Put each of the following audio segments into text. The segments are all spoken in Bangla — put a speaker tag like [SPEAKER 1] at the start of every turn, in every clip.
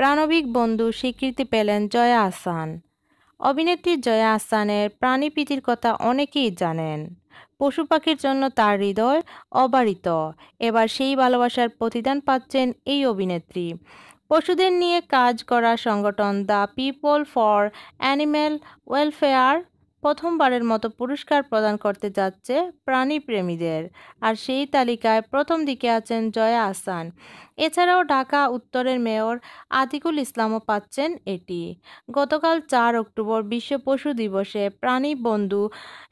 [SPEAKER 1] প্রাণবিক বন্ধু স্বীকৃতি পেলেন জয়া আসান অভিনেত্রী জয়া আসানের প্রাণীপ্রীতির কথা অনেকেই জানেন পশু পাখির জন্য তার হৃদয় অবারিত এবার সেই ভালোবাসার প্রতিদান পাচ্ছেন এই অভিনেত্রী পশুদের নিয়ে কাজ করা সংগঠন the People for Animal Welfare প্রথমবারের মতো পুরস্কার প্রদান করতে যাচ্ছে প্রাণীপ্রেমীদের আর সেই তালিকায় প্রথম দিকে আছেন জয়া আসান এছাড়াও ঢাকা উত্তরের মেয়র আতিকুল ইসলামও পাচ্ছেন এটি গতকাল চার অক্টোবর বিশ্ব পশু দিবসে প্রাণী বন্ধু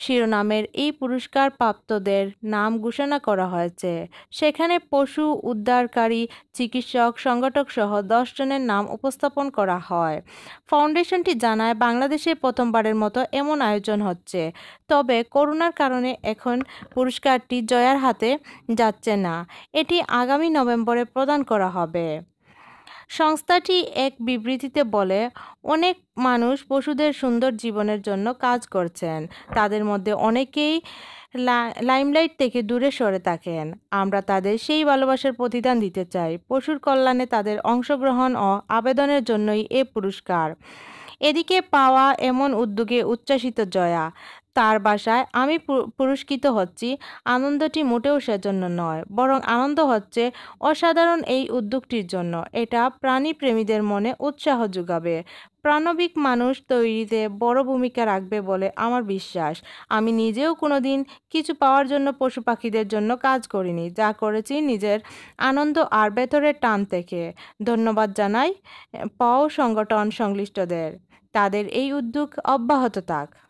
[SPEAKER 1] শিরোনামের এই পুরস্কার প্রাপ্তদের নাম ঘোষণা করা হয়েছে সেখানে পশু উদ্ধারকারী চিকিৎসক সংগঠক সহ দশ জনের নাম উপস্থাপন করা হয় ফাউন্ডেশনটি জানায় বাংলাদেশে প্রথমবারের মতো এমন আয়োজন আয়োজন হচ্ছে তবে করোনার কারণে এখন পুরস্কারটি জয়ার হাতে যাচ্ছে না এটি আগামী নভেম্বরে প্রদান করা হবে সংস্থাটি এক বিবৃতিতে বলে অনেক মানুষ পশুদের সুন্দর জীবনের জন্য কাজ করছেন তাদের মধ্যে অনেকেই লাইমলাইট থেকে দূরে সরে থাকেন আমরা তাদের সেই ভালোবাসার প্রতিদান দিতে চাই পশুর কল্যাণে তাদের অংশগ্রহণ ও আবেদনের জন্যই এ পুরস্কার এদিকে পাওয়া এমন উদ্যোগে উচ্ছ্বাসিত জয়া তার বাসায় আমি পুরস্কৃত হচ্ছি আনন্দটি মোটেও সেজন্য নয় বরং আনন্দ হচ্ছে অসাধারণ এই উদ্যোগটির জন্য এটা প্রাণীপ্রেমীদের মনে উৎসাহ যোগাবে প্রাণবিক মানুষ তৈরিতে বড় ভূমিকা রাখবে বলে আমার বিশ্বাস আমি নিজেও কোনো দিন কিছু পাওয়ার জন্য পশু পাখিদের জন্য কাজ করিনি যা করেছি নিজের আনন্দ আর ভেতরের টান থেকে ধন্যবাদ জানাই পাও সংগঠন সংশ্লিষ্টদের তাদের এই উদ্যোগ অব্যাহত থাক